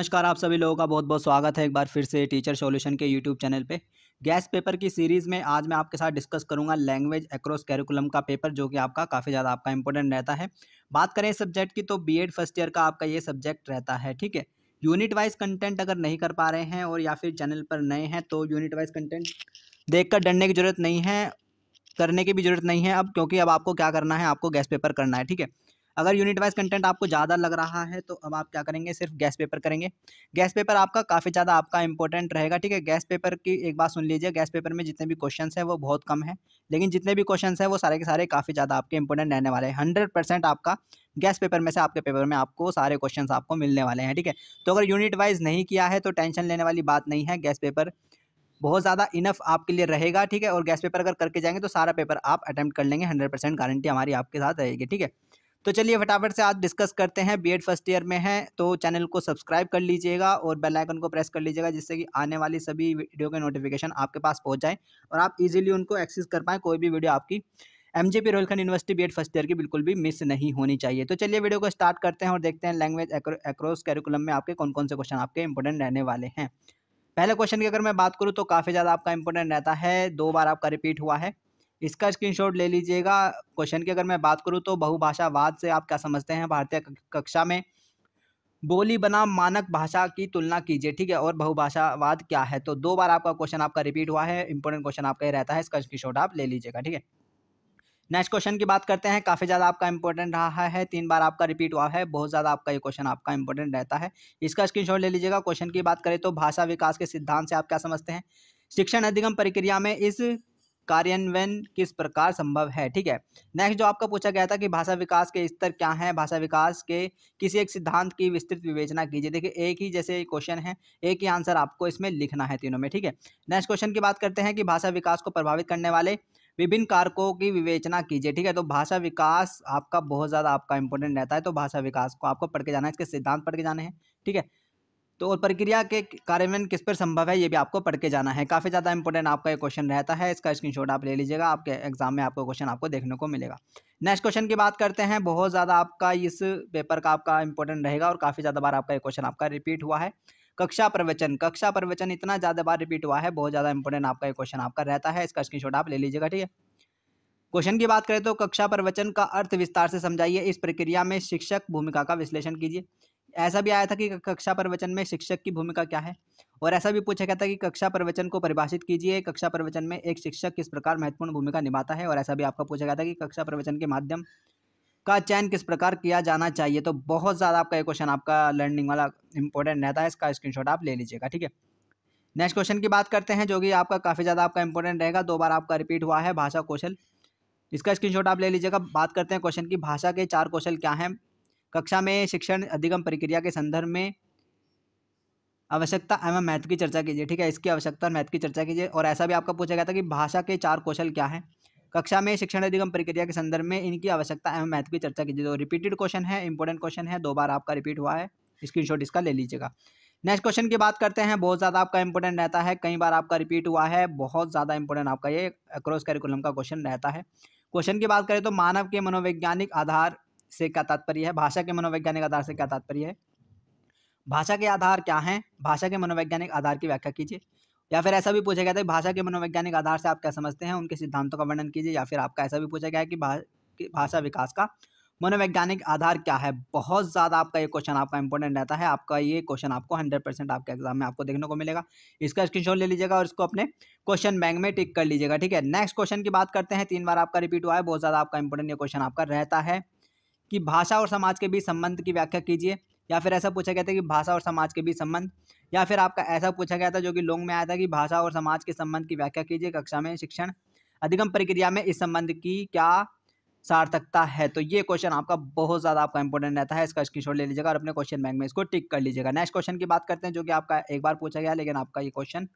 नमस्कार आप सभी लोगों का बहुत बहुत स्वागत है एक बार फिर से टीचर सॉल्यूशन के यूट्यूब चैनल पे गैस पेपर की सीरीज़ में आज मैं आपके साथ डिस्कस करूंगा लैंग्वेज एक्रॉस कैरिकुलम का पेपर जो कि आपका काफ़ी ज़्यादा आपका इंपॉर्टेंट रहता है बात करें सब्जेक्ट की तो बी फर्स्ट ईयर का आपका ये सब्जेक्ट रहता है ठीक है यूनिट वाइज कंटेंट अगर नहीं कर पा रहे हैं और या फिर चैनल पर नए हैं तो यूनिट वाइज कंटेंट देख कर डरने की ज़रूरत नहीं है करने की भी ज़रूरत नहीं है अब क्योंकि अब आपको क्या करना है आपको गैस पेपर करना है ठीक है अगर यूनिट वाइज कंटेंट आपको ज़्यादा लग रहा है तो अब आप क्या करेंगे सिर्फ गैस पेपर करेंगे गैस पेपर आपका काफ़ी ज़्यादा आपका इंपॉर्टेंट रहेगा ठीक है गैस पेपर की एक बात सुन लीजिए गैस पेपर में जितने भी क्वेश्चन हैं वो बहुत कम है लेकिन जितने भी क्वेश्चन हैं वो सारे के सारे काफ़ी ज़्यादा आपके इंपॉर्टेंट रहने वाले हैं हंड्रेड आपका गैस पेपर में से आपके पेपर में आपको सारे क्वेश्चन आपको मिलने वाले हैं ठीक है तो अगर यूनिट वाइज नहीं किया है तो टेंशन लेने वाली बात नहीं है गैस पेपर बहुत ज़्यादा इनफ आपके लिए रहेगा ठीक है और गैस पेपर अगर करके जाएंगे तो सारा पेपर आप अटैम्प्ट कर लेंगे हंड्रेड परसेंट गारंटी हमारी आपके साथ रहेगी ठीक है तो चलिए फटाफट से आज डिस्कस करते हैं बीएड फर्स्ट ईयर में है तो चैनल को सब्सक्राइब कर लीजिएगा और बेल आइकन को प्रेस कर लीजिएगा जिससे कि आने वाली सभी वीडियो के नोटिफिकेशन आपके पास पहुंच जाए और आप इजीली उनको एक्सेस कर पाएँ कोई भी वीडियो आपकी M J P Rohilkhand University B Ed first year की बिल्कुल भी मिस नहीं होनी चाहिए तो चलिए वीडियो को स्टार्ट करते हैं और देखते हैं लैंग्वेज एक्रोस कैरिकुलम में आपके कौन कौन से क्वेश्चन आपके इंपॉर्टेंट रहने वाले हैं पहले क्वेश्चन की अगर मैं बात करूँ तो काफ़ी ज़्यादा आपका इंपॉर्टेंट रहता है दो बार आपका रिपीट हुआ है इसका स्क्रीनशॉट ले लीजिएगा क्वेश्चन की अगर मैं बात करूँ तो बहुभाषावाद से आप क्या समझते हैं भारतीय कक्षा में बोली बना मानक भाषा की तुलना कीजिए ठीक है और बहुभाषावाद क्या है तो दो बार आपका क्वेश्चन आपका रिपीट हुआ है इंपॉर्टेंट क्वेश्चन आपका ही रहता है इसका स्क्रीनशॉट आप ले लीजिएगा ठीक है नेक्स्ट क्वेश्चन की बात करते हैं काफ़ी ज़्यादा आपका इंपॉर्टेंट रहा है तीन बार आपका रिपीट हुआ है बहुत ज़्यादा आपका ये क्वेश्चन आपका इंपॉर्टेंट रहता है इसका स्क्रीनशॉट ले लीजिएगा क्वेश्चन की बात करें तो भाषा विकास के सिद्धांत से आप क्या समझते हैं शिक्षण अधिगम प्रक्रिया में इस कार्यान्वयन किस प्रकार संभव है ठीक है नेक्स्ट जो आपका पूछा गया था कि भाषा विकास के स्तर क्या हैं भाषा विकास के किसी एक सिद्धांत की विस्तृत विवेचना कीजिए देखिए एक ही जैसे क्वेश्चन है एक ही आंसर आपको इसमें लिखना है तीनों में ठीक है नेक्स्ट क्वेश्चन की बात करते हैं कि भाषा विकास को प्रभावित करने वाले विभिन्न कारकों की विवेचना कीजिए ठीक है तो भाषा विकास आपका बहुत ज़्यादा आपका इंपॉर्टेंट रहता है तो भाषा विकास को आपको पढ़ के जाना है इसके सिद्धांत पढ़ के जाने हैं ठीक है तो प्रक्रिया के कार्यान्वयन किस पर संभव है ये भी आपको पढ़ के जाना है काफ़ी ज़्यादा इंपॉर्टेंट आपका ये क्वेश्चन रहता है इसका स्क्रीनशॉट आप ले लीजिएगा आपके एग्जाम में आपको क्वेश्चन आपको देखने को मिलेगा नेक्स्ट क्वेश्चन की बात करते हैं बहुत ज़्यादा आपका इस पेपर का आपका इंपॉर्टेंट रहेगा और काफ़ी ज़्यादा बार आपका ये क्वेश्चन आपका रिपीट हुआ है कक्षा प्रवचन कक्षा प्रवचन इतना ज़्यादा बार रिपीट हुआ है बहुत ज़्यादा इंपॉर्टेंट आपका ये क्वेश्चन आपका रहता है इसका स्क्रीन आप ले लीजिएगा ठीक है क्वेश्चन की बात करें तो कक्षा प्रवचन का अर्थ विस्तार से समझाइए इस प्रक्रिया में शिक्षक भूमिका का विश्लेषण कीजिए ऐसा भी आया था कि कक्षा प्रवचन में शिक्षक की भूमिका क्या है और ऐसा भी पूछा गया था कि कक्षा प्रवचन को परिभाषित कीजिए कक्षा प्रवचन में एक शिक्षक किस प्रकार महत्वपूर्ण भूमिका निभाता है और ऐसा भी आपका पूछा गया था कि कक्षा प्रवचन के माध्यम का चयन किस प्रकार किया जाना चाहिए तो बहुत ज़्यादा आपका ये क्वेश्चन आपका लर्निंग वाला इंपॉर्टेंट रहता है इसका स्क्रीनशॉट आप ले लीजिएगा ठीक है नेक्स्ट क्वेश्चन की बात करते हैं जो कि आपका काफ़ी ज़्यादा आपका इंपॉर्टेंट रहेगा दो बार आपका रिपीट हुआ है भाषा कौशल इसका स्क्रीनशॉट आप ले लीजिएगा बात करते हैं क्वेश्चन की भाषा के चार कौशल क्या हैं कक्षा में शिक्षण अधिगम प्रक्रिया के संदर्भ में आवश्यकता एवं महत्व की चर्चा कीजिए ठीक है इसकी आवश्यकता और महत्व की चर्चा कीजिए और ऐसा भी आपका पूछा गया था कि भाषा के चार कौशल क्या हैं कक्षा में शिक्षण अधिगम प्रक्रिया के संदर्भ में इनकी आवश्यकता एवं महत्व की चर्चा कीजिए तो रिपीटेड क्वेश्चन है इंपॉर्टेंट क्वेश्चन है दो बार आपका रिपीट हुआ है स्क्रीन इसका ले लीजिएगा नेक्स्ट क्वेश्चन की बात करते हैं बहुत ज़्यादा आपका इंपॉर्टेंट रहता है कई बार आपका रिपीट हुआ है बहुत ज़्यादा इंपॉर्टेंट आपका ये अक्रॉस करिकुलम का क्वेश्चन रहता है क्वेश्चन की बात करें तो मानव के मनोवैज्ञानिक आधार से क्या तात्पर्य है भाषा के मनोवैज्ञानिक आधार से क्या तात्पर्य है भाषा के आधार क्या हैं भाषा के मनोवैज्ञानिक आधार की व्याख्या कीजिए या फिर ऐसा भी पूछा गया था भाषा के मनोवैज्ञानिक आधार से आप क्या समझते हैं उनके सिद्धांतों का वर्णन कीजिए या फिर आपका ऐसा भी पूछा गया है कि भाषा विकास का मनोवैज्ञानिक आधार क्या है बहुत ज़्यादा आपका ये क्वेश्चन आपका इंपॉर्टेंट रहता है आपका ये क्वेश्चन आपको हंड्रेड परसेंट आपके एग्जाम में आपको देखने को मिलेगा इसका स्क्रीनशॉट ले लीजिएगा और इसको अपने क्वेश्चन बैंक में टिक कर लीजिएगा ठीक है नेक्स्ट क्वेश्चन की बात करते हैं तीन बार आपका रिपीट हुआ है बहुत ज़्यादा आपका इंपॉर्टेंट ये क्वेश्चन आपका रहता है कि भाषा और समाज के बीच संबंध की व्याख्या कीजिए या फिर ऐसा पूछा गया था कि भाषा और समाज के बीच संबंध या फिर आपका ऐसा पूछा गया था जो कि लोंग में आया था कि भाषा और समाज के संबंध की व्याख्या कीजिए कक्षा में शिक्षण अधिगम प्रक्रिया में इस संबंध की क्या सार्थकता है तो ये क्वेश्चन आपका बहुत ज़्यादा आपका इंपॉर्टेंट रहता है इसका स्क्रीनशॉट ले लीजिएगा और अपने क्वेश्चन बैंक में इसको टिक कर लीजिएगा नेक्स्ट क्वेश्चन की बात करते हैं जो कि आपका एक बार पूछा गया लेकिन आपका ये क्वेश्चन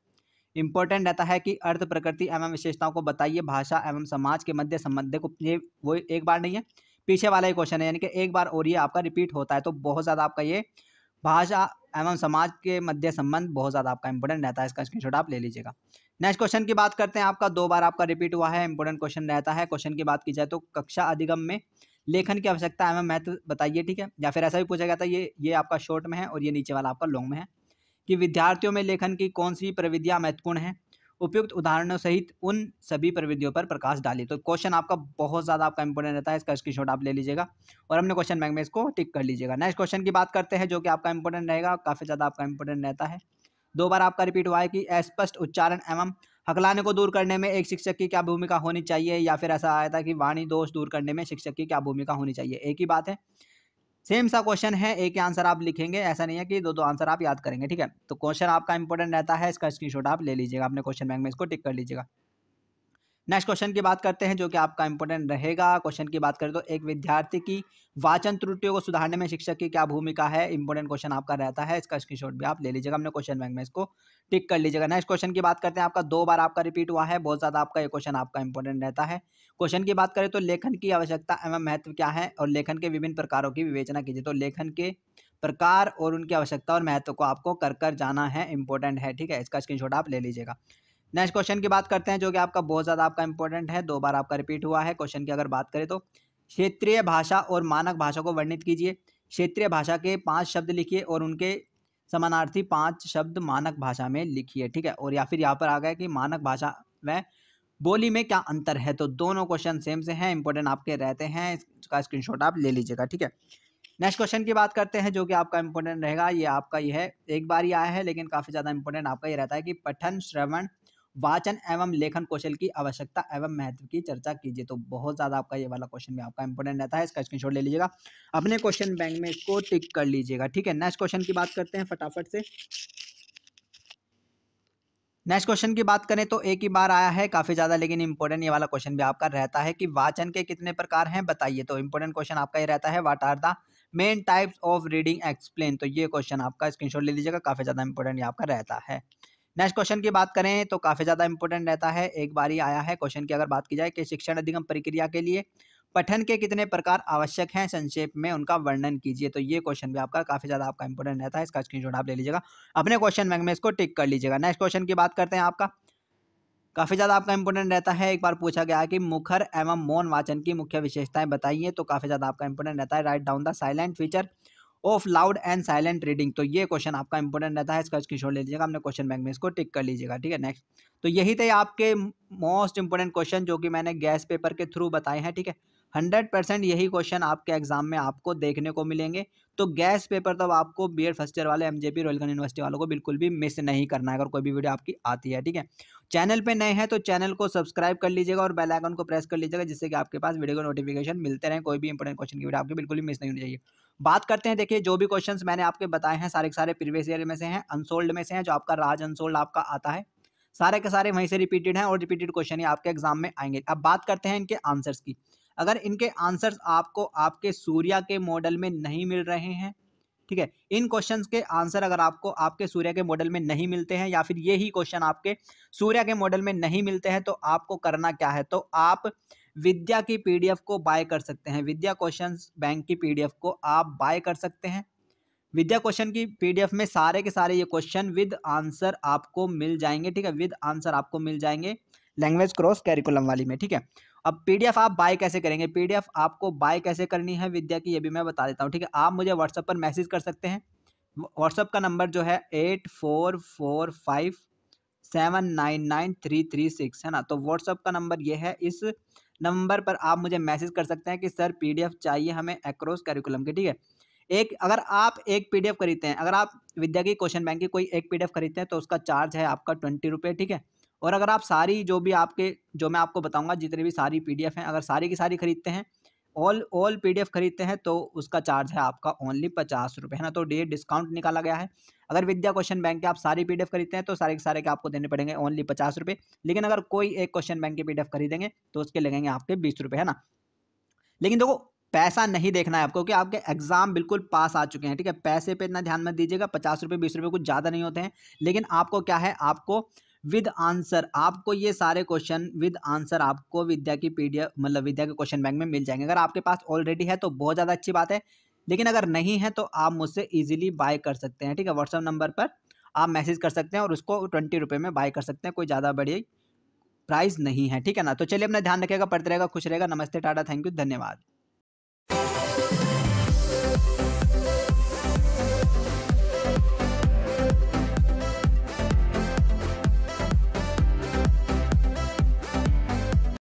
इंपॉर्टेंट रहता है कि अर्थ प्रकृति एवं विशेषताओं को बताइए भाषा एवं समाज के मध्य संबंध को ये वो एक बार नहीं है पीछे वाला ही क्वेश्चन है यानी कि एक बार और ये आपका रिपीट होता है तो बहुत ज़्यादा आपका ये भाषा एवं समाज के मध्य संबंध बहुत ज़्यादा आपका इंपॉर्टेंट रहता है इसका स्क्रीनशॉट आप ले लीजिएगा नेक्स्ट क्वेश्चन की बात करते हैं आपका दो बार आपका रिपीट हुआ है इंपॉर्टेंट क्वेश्चन रहता है क्वेश्चन की बात की जाए तो कक्षा अधिगम में लेखन की आवश्यकता एवं महत्व बताइए ठीक है या फिर ऐसा भी पूछा गया था ये ये आपका शॉर्ट में है और ये नीचे वाला आपका लॉन्ग में है कि विद्यार्थियों में लेखन की कौन सी प्रविधियाँ महत्वपूर्ण है उपयुक्त उदाहरणों सहित उन सभी प्रविधियों पर प्रकाश डाली तो क्वेश्चन आपका बहुत ज़्यादा आपका इंपॉर्टेंट रहता है इसका शॉट आप ले लीजिएगा और हमने क्वेश्चन बैंक में इसको टिक कर लीजिएगा नेक्स्ट क्वेश्चन की बात करते हैं जो कि आपका इंपॉर्टेंट रहेगा काफ़ी ज़्यादा आपका इंपॉर्टेंट रहता है दो बार आपका रिपीट हुआ है कि स्पष्ट उच्चारण एवं हकलाने को दूर करने में एक शिक्षक की क्या भूमिका होनी चाहिए या फिर ऐसा आया था कि वाणी दोष दूर करने में शिक्षक की क्या भूमिका होनी चाहिए एक ही बात है सेम सा क्वेश्चन है एक आंसर आप लिखेंगे ऐसा नहीं है कि दो दो आंसर आप याद करेंगे ठीक है तो क्वेश्चन आपका इंपॉर्टेंट रहता है इसका स्क्रीनशॉट आप ले लीजिएगा अपने क्वेश्चन बैंक में इसको टिक कर लीजिएगा नेक्स्ट क्वेश्चन की बात करते हैं जो कि आपका इंपॉर्टेंट रहेगा क्वेश्चन की बात करें तो एक विद्यार्थी की वाचन त्रुटियों को सुधारने में शिक्षक की क्या भूमिका है इंपॉर्टेंट क्वेश्चन आपका रहता है इसका स्क्रीनशॉट भी आप ले लीजिएगा हमने क्वेश्चन बैंक में इसको टिक कर लीजिएगा नेक्स्ट क्वेश्चन की बात करते हैं आपका दो बार आपका रिपीट हुआ है बहुत ज़्यादा आपका ये क्वेश्चन आपका इंपॉर्टेंट रहता है क्वेश्चन की बात करें तो लेखन की आवश्यकता एवं महत्व क्या है और लेखन के विभिन्न प्रकारों की विवेचना कीजिए तो लेखन के प्रकार और उनकी आवश्यकता और महत्व को आपको कर कर जाना है इंपॉर्टेंट है ठीक है इसका स्क्रीनशॉट आप ले लीजिएगा नेक्स्ट क्वेश्चन की बात करते हैं जो कि आपका बहुत ज़्यादा आपका इंपॉर्टेंट है दो बार आपका रिपीट हुआ है क्वेश्चन की अगर बात करें तो क्षेत्रीय भाषा और मानक भाषा को वर्णित कीजिए क्षेत्रीय भाषा के पाँच शब्द लिखिए और उनके समानार्थी पाँच शब्द मानक भाषा में लिखिए ठीक है और या फिर यहाँ पर आ गया कि मानक भाषा में बोली में क्या अंतर है तो दोनों क्वेश्चन सेम से हैं इंपॉर्टेंट आपके रहते हैं इसका स्क्रीनशॉट आप ले लीजिएगा ठीक है नेक्स्ट क्वेश्चन की बात करते हैं जो कि आपका इंपॉर्टेंट रहेगा ये आपका यह एक बार ही आया है लेकिन काफ़ी ज़्यादा इंपॉर्टेंट आपका ये रहता है कि पठन श्रवण वाचन एवं लेखन कौशल की आवश्यकता एवं महत्व की चर्चा कीजिए तो बहुत ज़्यादा आपका ये वाला क्वेश्चन भी आपका इंपॉर्टेंट रहता है इसका स्क्रीनशॉट ले लीजिएगा अपने क्वेश्चन बैंक में इसको टिक कर लीजिएगा ठीक है नेक्स्ट क्वेश्चन की बात करते हैं फटाफट से नेक्स्ट क्वेश्चन की बात करें तो एक ही बार आया है काफ़ी ज़्यादा लेकिन इंपॉर्टेंट ये वाला क्वेश्चन भी आपका रहता है कि वाचन के कितने प्रकार हैं बताइए तो इंपॉर्टेंट क्वेश्चन आपका ये रहता है what are the main types of reading explain तो ये क्वेश्चन आपका स्क्रीनशॉट ले लीजिएगा काफ़ी ज़्यादा इंपॉर्टेंट ये आपका रहता है नेक्स्ट क्वेश्चन की बात करें तो काफ़ी ज़्यादा इंपॉर्टेंट रहता है एक बार ही आया है क्वेश्चन की अगर बात की जाए कि शिक्षण अधिगम प्रक्रिया के लिए पठन के कितने प्रकार आवश्यक हैं संक्षेप में उनका वर्णन कीजिए तो ये क्वेश्चन भी आपका काफ़ी ज़्यादा आपका इंपॉर्टेंट रहता है इसका स्क्रीनशॉट आप ले लीजिएगा अपने क्वेश्चन बैंक में इसको टिक कर लीजिएगा नेक्स्ट क्वेश्चन की बात करते हैं आपका काफ़ी ज़्यादा आपका इंपॉर्टेंट रहता है एक बार पूछा गया कि मुखर एवं मौन वाचन की मुख्य विशेषताएं बताइए तो काफ़ी ज़्यादा आपका इंपॉर्टेंट रहता है write down the silent feature of loud and silent reading तो ये क्वेश्चन आपका इंपॉर्टेंट रहता है इसका स्क्रीनशॉट ले लीजिएगा हमने क्वेश्चन बैंक में इसको टिक कर लीजिएगा ठीक है नेक्स्ट तो यही थे आपके मोस्ट इंपॉर्टेंट क्वेश्चन जो कि मैंने गैस पेपर के थ्रू बताए हैं ठीक है हंड्रेड परसेंट यही क्वेश्चन आपके एग्जाम में आपको देखने को मिलेंगे तो गैस पेपर तब आपको बी एड फर्स्ट ईयर वाले एम जे पी रॉयल यूनिवर्सिटी वालों को बिल्कुल भी मिस नहीं करना है अगर कोई भी वीडियो आपकी आती है ठीक है चैनल पे नए हैं तो चैनल को सब्सक्राइब कर लीजिएगा और बेल आइकन को प्रेस कर लीजिएगा जिससे कि आपके पास वीडियो को नोटिफिकेशन मिलते रहे कोई भी इंपॉर्टेंट क्वेश्चन की वीडियो आपकी बिल्कुल भी मिस नहीं होनी चाहिए बात करते हैं देखिए जो भी क्वेश्चंस मैंने आपके बताए हैं सारे के सारे प्रीवियस ईयर में से हैं अनसोल्ड में से हैं जो आपका राज अनसोल्ड आपका आता है सारे के सारे वहीं से रिपीटेड हैं और रिपीटेड क्वेश्चन ही आपके एग्जाम में आएंगे अब बात करते हैं इनके आंसर्स की अगर इनके आंसर्स आपको आपके सूर्या के मॉडल में नहीं मिल रहे हैं ठीक है इन क्वेश्चन के आंसर अगर आपको आपके सूर्य के मॉडल में नहीं मिलते हैं या फिर ये क्वेश्चन आपके सूर्य के मॉडल में नहीं मिलते हैं तो आपको करना क्या है तो आप विद्या की पीडीएफ को बाय कर सकते हैं विद्या क्वेश्चन बैंक की पीडीएफ को आप बाय कर सकते हैं विद्या क्वेश्चन की पीडीएफ में सारे के सारे ये क्वेश्चन विद आंसर आपको मिल जाएंगे ठीक है विद आंसर आपको मिल जाएंगे लैंग्वेज क्रॉस कैरिकुलम वाली में ठीक है अब पीडीएफ आप बाय कैसे करेंगे पीडीएफ आपको बाय कैसे करनी है विद्या की ये भी मैं बता देता हूँ ठीक है आप मुझे व्हाट्सअप पर मैसेज कर सकते हैं व्हाट्सअप का नंबर जो है eight four four five seven nine nine three three six है ना तो व्हाट्सअप का नंबर ये है इस नंबर पर आप मुझे मैसेज कर सकते हैं कि सर पीडीएफ चाहिए हमें एक्रॉस करिकुलम के ठीक है एक अगर आप एक पीडीएफ खरीदते हैं अगर आप विद्या की क्वेश्चन बैंक की कोई एक पीडीएफ खरीदते हैं तो उसका चार्ज है आपका ट्वेंटी रुपये ठीक है और अगर आप सारी जो भी आपके जो मैं आपको बताऊंगा जितने भी सारी पीडीएफ हैं अगर सारी की सारी खरीदते हैं ऑल ऑल पीडीएफ खरीदते हैं तो उसका चार्ज है आपका ओनली पचास रुपये है ना तो ये डिस्काउंट निकाला गया है अगर विद्या क्वेश्चन बैंक के आप सारी पीडीएफ खरीदते हैं तो सारे के सारे के आपको देने पड़ेंगे ओनली पचास रुपये लेकिन अगर कोई एक क्वेश्चन बैंक के पीडीएफ खरीदेंगे तो उसके लगेंगे आपके बीस रुपये है ना लेकिन देखो पैसा नहीं देखना है आपको क्योंकि आपके एग्जाम बिल्कुल पास आ चुके हैं ठीक है पैसे पे इतना ध्यान मत दीजिएगा पचास रुपये बीस रुपये कुछ ज़्यादा नहीं होते हैं लेकिन आपको क्या है आपको विद आंसर आपको ये सारे क्वेश्चन विद आंसर आपको विद्या की पी मतलब विद्या के क्वेश्चन बैंक में मिल जाएंगे अगर आपके पास ऑलरेडी है तो बहुत ज़्यादा अच्छी बात है लेकिन अगर नहीं है तो आप मुझसे ईजिली बाय कर सकते हैं ठीक है व्हाट्सअप नंबर पर आप मैसेज कर सकते हैं और उसको ट्वेंटी रुपये में बाय कर सकते हैं कोई ज़्यादा बड़ी प्राइस नहीं है ठीक है ना तो चलिए अपना ध्यान रखेगा पढ़ते रहेगा खुश रहेगा नमस्ते टाटा थैंक यू धन्यवाद